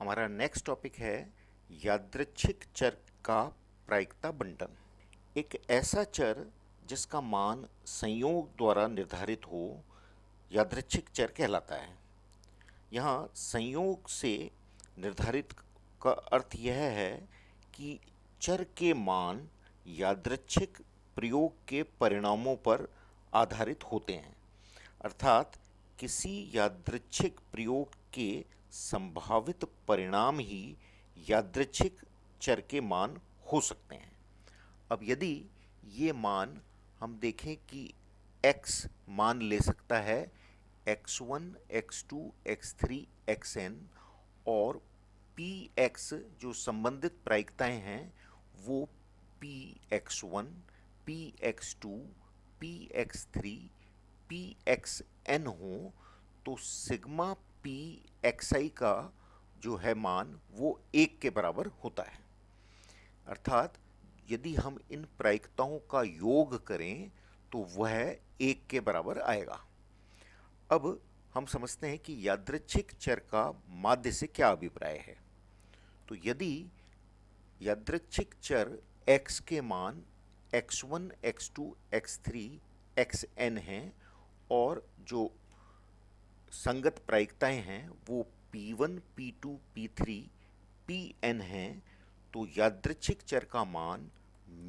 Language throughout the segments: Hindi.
हमारा नेक्स्ट टॉपिक है यादृच्छिक चर का प्रायिकता बंटन एक ऐसा चर जिसका मान संयोग द्वारा निर्धारित हो यादृच्छिक चर कहलाता है यहाँ संयोग से निर्धारित का अर्थ यह है कि चर के मान यादृच्छिक प्रयोग के परिणामों पर आधारित होते हैं अर्थात किसी यादृच्छिक प्रयोग के संभावित परिणाम ही यादृच्छिक चर के मान हो सकते हैं अब यदि ये मान हम देखें कि x मान ले सकता है x1, x2, x3, xn और px जो संबंधित प्रायिकताएं हैं वो px1, px2, px3, n हो तो सिग्मा पी एक्स आई का जो है मान वो एक के बराबर होता है अर्थात यदि हम इन प्रायिकताओं का योग करें तो वह एक के बराबर आएगा अब हम समझते हैं कि यादृच्छिक चर का माध्य से क्या अभिप्राय है तो यदि यादृच्छिक चर x के मान x1, x2, x3, xn हैं और जो संगत प्रायिकताएं हैं वो P1, P2, P3, Pn हैं तो यादृच्छिक चर का मान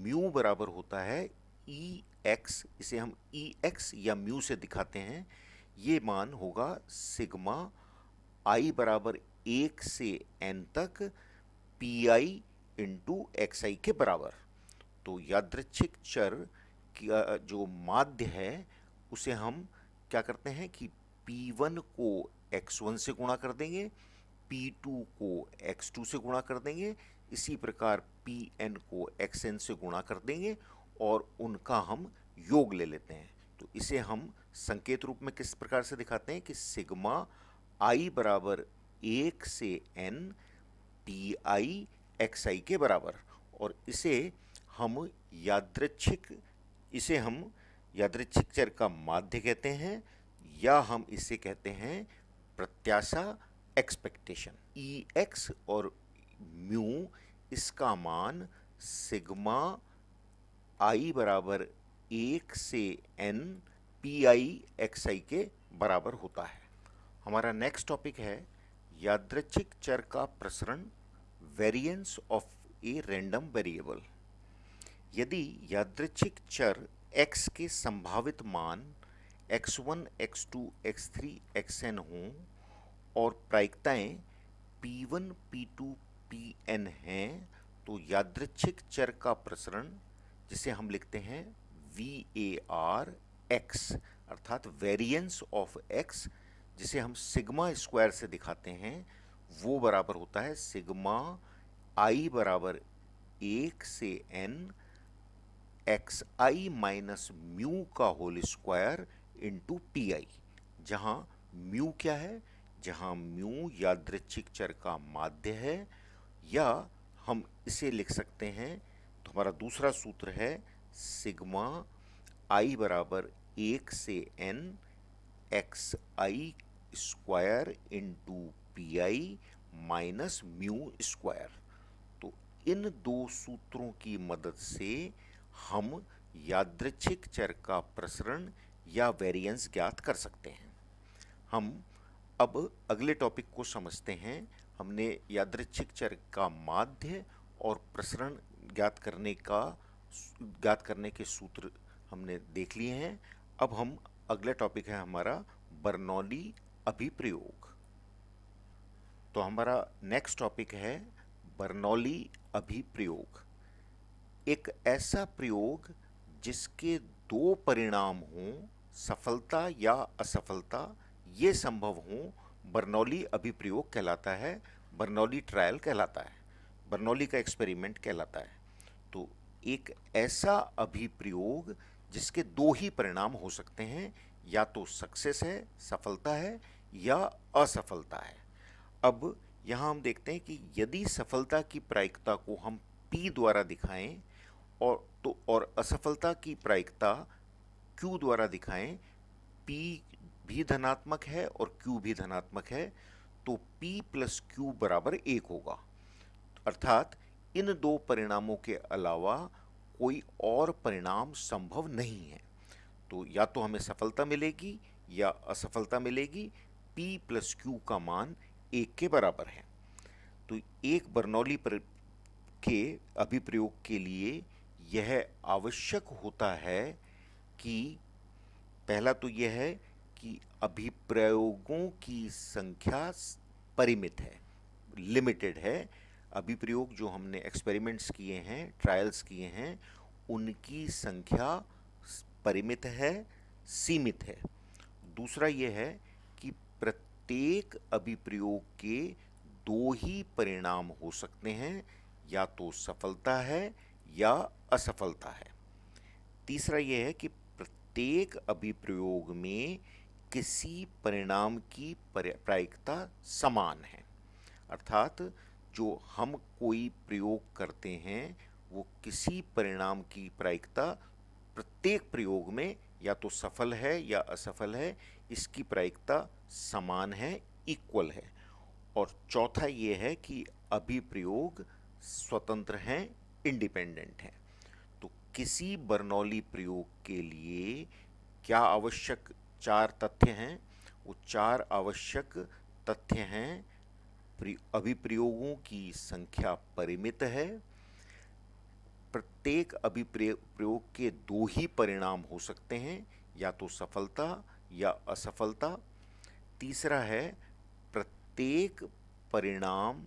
म्यू बराबर होता है ई e एक्स इसे हम ई e एक्स या म्यू से दिखाते हैं ये मान होगा सिग्मा आई बराबर एक से एन तक P I into X I के बराबर तो यादृच्छिक चर जो माध्य है उसे हम क्या करते हैं कि P1 को X1 से गुणा कर देंगे P2 को X2 से गुणा कर देंगे इसी प्रकार Pn को Xn से गुणा कर देंगे और उनका हम योग ले लेते हैं तो इसे हम संकेत रूप में किस प्रकार से दिखाते हैं कि सिग्मा आई बराबर एक से N T I X I के बराबर और इसे हम यादृच्छिक इसे हम यादृच्छिक चर का माध्य कहते हैं या हम इसे कहते हैं प्रत्याशा एक्सपेक्टेशन ई एक्स और म्यू इसका मान सिग्मा आई बराबर एक से N P I X I के बराबर होता है हमारा नेक्स्ट टॉपिक है यादृच्छिक चर का प्रसरण variance of a random variable यदि यादृच्छिक चर एक्स के संभावित मान x1, x2, x3, xn हों और प्रायिकताएं p1, p2, pn हैं तो यादृच्छिक चर का प्रसरण जिसे हम लिखते हैं वी ए आर एक्स अर्थात वेरिएंस ऑफ एक्स जिसे हम सिग्मा स्क्वायर से दिखाते हैं वो बराबर होता है सिग्मा आई बराबर एक से N X I minus mu का whole square into T I जहाँ म्यू क्या है जहाँ म्यू यादृच्छिक चर का माध्य है या हम इसे लिख सकते हैं तो हमारा दूसरा सूत्र है सिग्मा आई बराबर एक से N X I square into P I minus mu square तो इन दो सूत्रों की मदद से हम यादृच्छिक चर का प्रसरण या वेरिएंस ज्ञात कर सकते हैं हम अब अगले टॉपिक को समझते हैं हमने यादृच्छिक चर का माध्य और प्रसरण ज्ञात करने का ज्ञात करने के सूत्र हमने देख लिए हैं अब हम अगला टॉपिक है हमारा बर्नौली अभिप्रयोग तो हमारा नेक्स्ट टॉपिक है बर्नौली अभिप्रयोग एक ऐसा प्रयोग जिसके दो परिणाम हों सफलता या असफलता ये संभव हों बर्नौली अभिप्रयोग कहलाता है बर्नौली ट्रायल कहलाता है बर्नौली का एक्सपेरिमेंट कहलाता है तो एक ऐसा अभिप्रयोग जिसके दो ही परिणाम हो सकते हैं या तो सक्सेस है सफलता है या असफलता है अब यहाँ हम देखते हैं कि यदि सफलता की प्रायिकता को हम पी द्वारा दिखाएं और तो और असफलता की प्रायिकता Q द्वारा दिखाएं P भी धनात्मक है और Q भी धनात्मक है तो P प्लस क्यू बराबर एक होगा अर्थात इन दो परिणामों के अलावा कोई और परिणाम संभव नहीं है तो या तो हमें सफलता मिलेगी या असफलता मिलेगी P प्लस क्यू का मान एक के बराबर है तो एक बर्नौली पर के अभिप्रयोग के लिए यह आवश्यक होता है कि पहला तो यह है कि अभिप्रयोगों की संख्या परिमित है लिमिटेड है अभिप्रयोग जो हमने एक्सपेरिमेंट्स किए हैं ट्रायल्स किए हैं उनकी संख्या परिमित है सीमित है दूसरा यह है कि प्रत्येक अभिप्रयोग के दो ही परिणाम हो सकते हैं या तो सफलता है या असफलता है तीसरा यह है कि प्रत्येक अभिप्रयोग में किसी परिणाम की प्रायिकता समान है अर्थात जो हम कोई प्रयोग करते हैं वो किसी परिणाम की प्रायिकता प्रत्येक प्रयोग में या तो सफल है या असफल है इसकी प्रायिकता समान है इक्वल है और चौथा ये है कि अभिप्रयोग स्वतंत्र हैं इंडिपेंडेंट हैं किसी बर्नौली प्रयोग के लिए क्या आवश्यक चार तथ्य हैं वो चार आवश्यक तथ्य हैं अभिप्रयोगों की संख्या परिमित है प्रत्येक अभिप्रयोग के दो ही परिणाम हो सकते हैं या तो सफलता या असफलता तीसरा है प्रत्येक परिणाम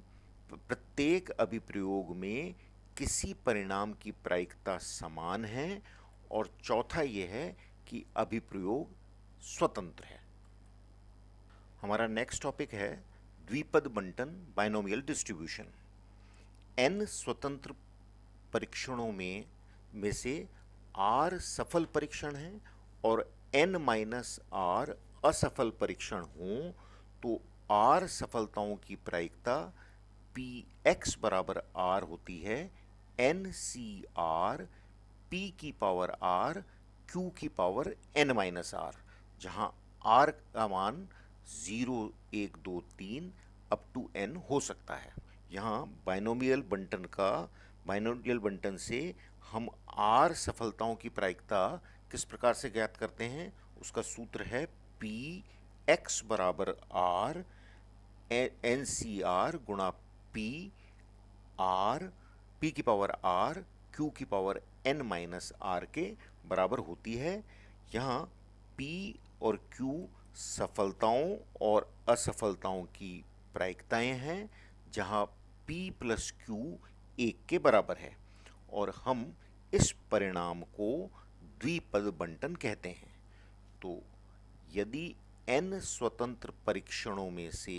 प्रत्येक अभिप्रयोग में किसी परिणाम की प्रायिकता समान है और चौथा यह है कि अभिप्रयोग स्वतंत्र है हमारा नेक्स्ट टॉपिक है द्विपद बंटन बाइनोमियल डिस्ट्रीब्यूशन एन स्वतंत्र परीक्षणों में में से आर सफल परीक्षण है और एन माइनस आर असफल परीक्षण हों तो आर सफलताओं की प्रायिकता पी एक्स बराबर आर होती है एन सी आर पी की पावर आर क्यू की पावर एन माइनस आर जहाँ आर का मान ज़ीरो एक दो तीन अप टू एन हो सकता है यहाँ बाइनोमियल बंटन का बाइनोमियल बंटन से हम आर सफलताओं की प्रायिकता किस प्रकार से ज्ञात करते हैं उसका सूत्र है पी एक्स बराबर आर एन सी आर गुणा पी आर p की पावर r q की पावर n माइनस आर के बराबर होती है यहाँ p और q सफलताओं और असफलताओं की प्रायिकताएँ हैं जहाँ p प्लस क्यू एक के बराबर है और हम इस परिणाम को द्विपद बंटन कहते हैं तो यदि n स्वतंत्र परीक्षणों में से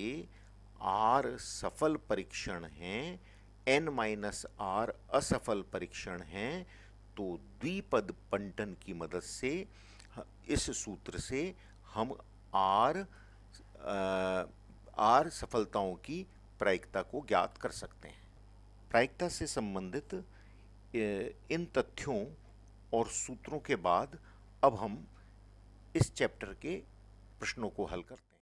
r सफल परीक्षण हैं एन माइनस आर असफल परीक्षण हैं तो द्विपद पंटन की मदद से इस सूत्र से हम आर आर सफलताओं की प्रायिकता को ज्ञात कर सकते हैं प्रायिकता से संबंधित इन तथ्यों और सूत्रों के बाद अब हम इस चैप्टर के प्रश्नों को हल करते हैं